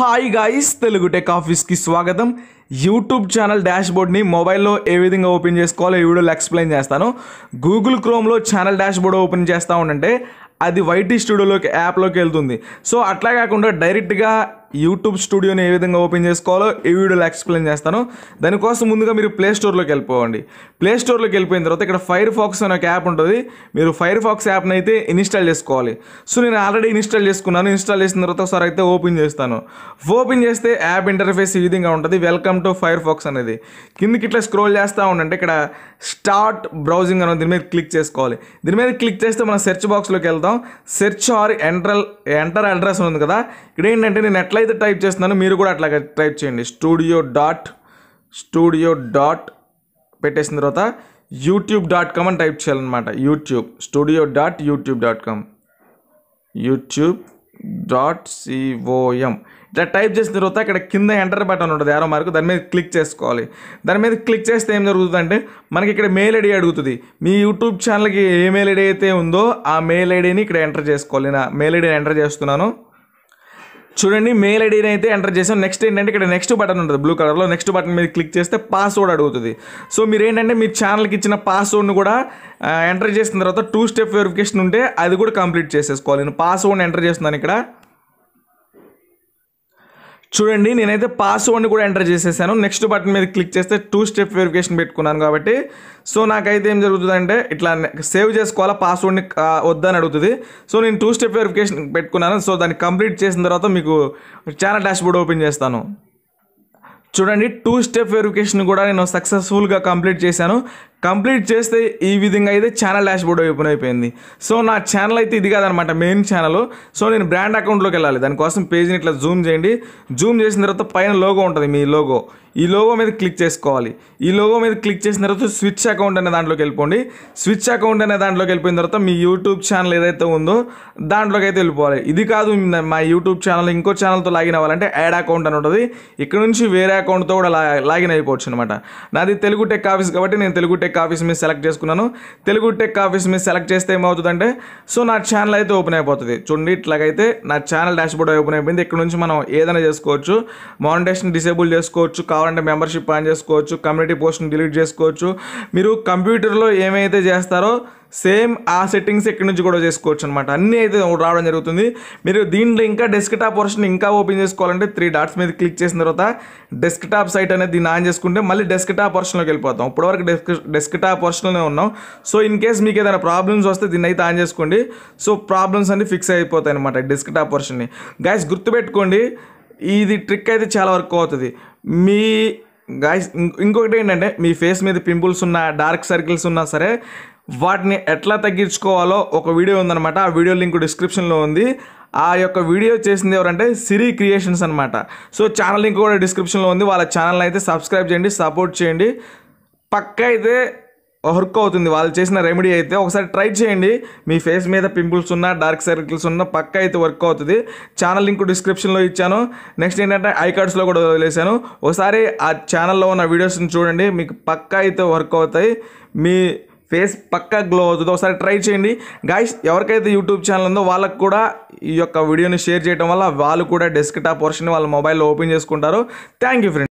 hi guys Telugu tech ఆఫీస్కి స్వాగతం YouTube channel dash బోర్డ్ని మొబైల్లో ఏ విధంగా ఓపెన్ చేసుకోవాలో ఈ వీడియోలో ఎక్స్ప్లెయిన్ చేస్తాను గూగుల్ క్రోమ్లో ఛానల్ డాష్బోర్డ్ బోర్డ్ ఓపెన్ చేస్తూ ఉండంటే అది వైటీ స్టూడియోలోకి యాప్లోకి వెళ్తుంది సో అట్లా కాకుండా డైరెక్ట్గా యూట్యూబ్ స్టూడియోని ఏ విధంగా ఓపెన్ చేసుకోవాలో ఈ వీడియోలో ఎక్స్ప్లెయిన్ చేస్తాను దానికోసం ముందుగా మీరు ప్లే స్టోర్లోకి వెళ్ళిపోవండి ప్లే స్టోర్లోకి వెళ్ళిపోయిన తర్వాత ఇక్కడ ఫైర్ ఫాక్స్ అనే ఒక యాప్ ఉంటుంది మీరు ఫైర్ ఫాక్స్ యాప్ని అయితే ఇన్స్టాల్ చేసుకోవాలి సో నేను ఆల్రెడీ ఇన్స్టాల్ చేసుకున్నాను ఇన్స్టాల్ చేసిన తర్వాత ఒకసారి అయితే ఓపెన్ చేస్తాను ఓపెన్ చేస్తే యాప్ ఇంటర్ఫేస్ ఈ విధంగా ఉంటుంది వెల్కమ్ టు ఫైర్ ఫాక్స్ అనేది కిందకి ఇట్లా స్క్రోల్ చేస్తూ ఉండంటే ఇక్కడ స్టార్ట్ బ్రౌజింగ్ అనేది దీని మీద క్లిక్ చేసుకోవాలి దీని మీద క్లిక్ చేస్తే మనం సెర్చ్ బాక్స్లోకి వెళ్తాం search or enter enter address ఉంది కదా ఇక్కడ ఏంటంటే నేను ఎట్లా ఎట్లయితే టైప్ చేస్తున్నానో మీరు కూడా అట్లాగే టైప్ చేయండి స్టూడియో డాట్ స్టూడియో డాట్ పెట్టేసిన తర్వాత యూట్యూబ్ డాట్ కామ్ అని టైప్ చేయాలన్నమాట YouTube studio dot YouTube dot com YouTube dot C O M ఇట్లా టైప్ చేసిన తర్వాత ఇక్కడ కింద ఎంటర్ బటన్ ఉంటుంది యారో మార్కు దాని మీద క్లిక్ చేసుకోవాలి దాని మీద క్లిక్ చేస్తే ఏం జరుగుతుంది అంటే మనకి ఇక్కడ మెయిల్ ఐడి అడుగుతుంది మీ యూట్యూబ్ ఛానల్కి ఏ మెయిల్ ఐడి అయితే ఉందో ఆ మెయిల్ ఐడిని ఇక్కడ ఎంటర్ చేసుకోవాలి నా మెయిల్ ఐడిని ఎంటర్ చేస్తున్నాను చూడండి మెయిల్ ఐడీని అయితే ఎంటర్ చేసాం నెక్స్ట్ ఏంటంటే ఇక్కడ నెక్స్ట్ బటన్ ఉంటుంది బ్లూ కలర్లో నెక్స్ట్ బటన్ మీద క్లిక్ చేస్తే పాస్వర్డ్ అడుగుతుంది సో మీరు ఏంటంటే మీ ఛానల్కి ఇచ్చిన పాస్వర్డ్ని కూడా ఎంటర్ చేసిన తర్వాత టూ స్టెప్ వెరిఫికేషన్ ఉంటే అది కూడా కంప్లీట్ చేసేసుకోవాలి నేను పాస్వర్డ్ని ఎంటర్ చేస్తున్నాను ఇక్కడ చూడండి నేనైతే పాస్వర్డ్ని కూడా ఎంటర్ చేసేసాను నెక్స్ట్ బటన్ మీద క్లిక్ చేస్తే టూ స్టెప్ వెరిఫికేషన్ పెట్టుకున్నాను కాబట్టి సో నాకైతే ఏం జరుగుతుందంటే ఇట్లా సేవ్ చేసుకోవాలా పాస్వర్డ్ని వద్దని అడుగుతుంది సో నేను టూ స్టెప్ వెరిఫికేషన్ పెట్టుకున్నాను సో దాన్ని కంప్లీట్ చేసిన తర్వాత మీకు ఛానల్ బోర్డ్ ఓపెన్ చేస్తాను చూడండి టూ స్టెప్ వెరిఫికేషన్ కూడా నేను సక్సెస్ఫుల్గా కంప్లీట్ చేశాను కంప్లీట్ చేస్తే ఈ విధంగా అయితే ఛానల్ డాష్ బోర్డ్ ఓపెన్ అయిపోయింది సో నా ఛానల్ అయితే ఇది కాదనమాట మెయిన్ ఛానల్ సో నేను బ్రాండ్ అకౌంట్లోకి వెళ్ళాలి దానికోసం పేజ్ని ఇట్లా జూమ్ చేయండి జూమ్ చేసిన తర్వాత పైన లోగో ఉంటుంది మీ లోగో ఈ లోగో మీద క్లిక్ చేసుకోవాలి ఈ లోగో మీద క్లిక్ చేసిన తర్వాత స్విచ్ అకౌంట్ అనే దాంట్లోకి వెళ్ళిపోండి స్విచ్ అకౌంట్ అనే దాంట్లోకి వెళ్ళిపోయిన తర్వాత మీ యూట్యూబ్ ఛానల్ ఏదైతే ఉందో దాంట్లోకి అయితే వెళ్ళిపోవాలి ఇది కాదు మా యూట్యూబ్ ఛానల్ ఇంకో ఛానల్తో లాగిన్ అవ్వాలంటే యాడ్ అకౌంట్ అని ఉంటుంది ఇక్కడ నుంచి వేరే అకౌంట్తో కూడా లాగిన్ అయిపోవచ్చు అనమాట నాది తెలుగు టెక్ ఆఫీస్ కాబట్టి నేను తెలుగు టెక్ టెక్ ఆఫీస్ మీద సెలెక్ట్ చేసుకున్నాను తెలుగు టెక్ ఆఫీస్ మీద సెలెక్ట్ చేస్తే ఏమవుతుందంటే సో నా ఛానల్ అయితే ఓపెన్ అయిపోతుంది చూడండి ఇట్లాగైతే నా ఛానల్ బోర్డ్ ఓపెన్ అయిపోయింది ఇక్కడ నుంచి మనం ఏదైనా చేసుకోవచ్చు మౌండేషన్ డిసేబుల్ చేసుకోవచ్చు కావాలంటే మెంబర్షిప్ ఆన్ చేసుకోవచ్చు కమ్యూనిటీ పోస్ట్ని డిలీట్ చేసుకోవచ్చు మీరు కంప్యూటర్లో ఏమైతే చేస్తారో సేమ్ ఆ సెట్టింగ్స్ ఎక్కడి నుంచి కూడా చేసుకోవచ్చు అనమాట అన్నీ అయితే రావడం జరుగుతుంది మీరు దీంట్లో ఇంకా డెస్క్టాప్ వర్షన్ ఇంకా ఓపెన్ చేసుకోవాలంటే త్రీ డాట్స్ మీద క్లిక్ చేసిన తర్వాత డెస్క్టాప్ సైట్ అనేది దీన్ని ఆన్ చేసుకుంటే మళ్ళీ డెస్క్టాప్ వర్షన్లోకి వెళ్ళిపోతాం ఇప్పటివరకు డెస్క్ డెస్క్టాప్ వర్షన్లోనే ఉన్నాం సో ఇన్ కేస్ మీకు ఏదైనా ప్రాబ్లమ్స్ వస్తే దీన్ని అయితే ఆన్ చేసుకోండి సో ప్రాబ్లమ్స్ అన్ని ఫిక్స్ అయిపోతాయి అనమాట డెస్క్టాప్ వర్షన్ని గాయస్ గుర్తుపెట్టుకోండి ఇది ట్రిక్ అయితే చాలా వర్క్ అవుతుంది మీ గాయస్ ఇంకొకటి ఏంటంటే మీ ఫేస్ మీద పింపుల్స్ ఉన్నా డార్క్ సర్కిల్స్ ఉన్నా సరే వాటిని ఎట్లా తగ్గించుకోవాలో ఒక వీడియో ఉందనమాట ఆ వీడియో లింక్ డిస్క్రిప్షన్లో ఉంది ఆ యొక్క వీడియో చేసింది ఎవరంటే సిరి క్రియేషన్స్ అనమాట సో ఛానల్ లింక్ కూడా డిస్క్రిప్షన్లో ఉంది వాళ్ళ ఛానల్ అయితే సబ్స్క్రైబ్ చేయండి సపోర్ట్ చేయండి పక్క అయితే వర్క్ అవుతుంది వాళ్ళు చేసిన రెమెడీ అయితే ఒకసారి ట్రై చేయండి మీ ఫేస్ మీద పింపుల్స్ ఉన్నా డార్క్ సర్కిల్స్ ఉన్నా పక్క అయితే వర్క్ అవుతుంది ఛానల్ లింక్ డిస్క్రిప్షన్లో ఇచ్చాను నెక్స్ట్ ఏంటంటే ఐ కార్డ్స్లో కూడా వదిలేశాను ఒకసారి ఆ ఛానల్లో ఉన్న వీడియోస్ని చూడండి మీకు పక్క అయితే వర్క్ అవుతాయి మీ ఫేస్ పక్క గ్లో అవుతుంది ఒకసారి ట్రై చేయండి గాయస్ ఎవరికైతే యూట్యూబ్ ఛానల్ ఉందో వాళ్ళకు కూడా ఈ యొక్క వీడియోని షేర్ చేయడం వల్ల వాళ్ళు కూడా డెస్క్ టాప్ వర్షన్ వాళ్ళ మొబైల్లో ఓపెన్ చేసుకుంటారు థ్యాంక్ యూ ఫ్రెండ్స్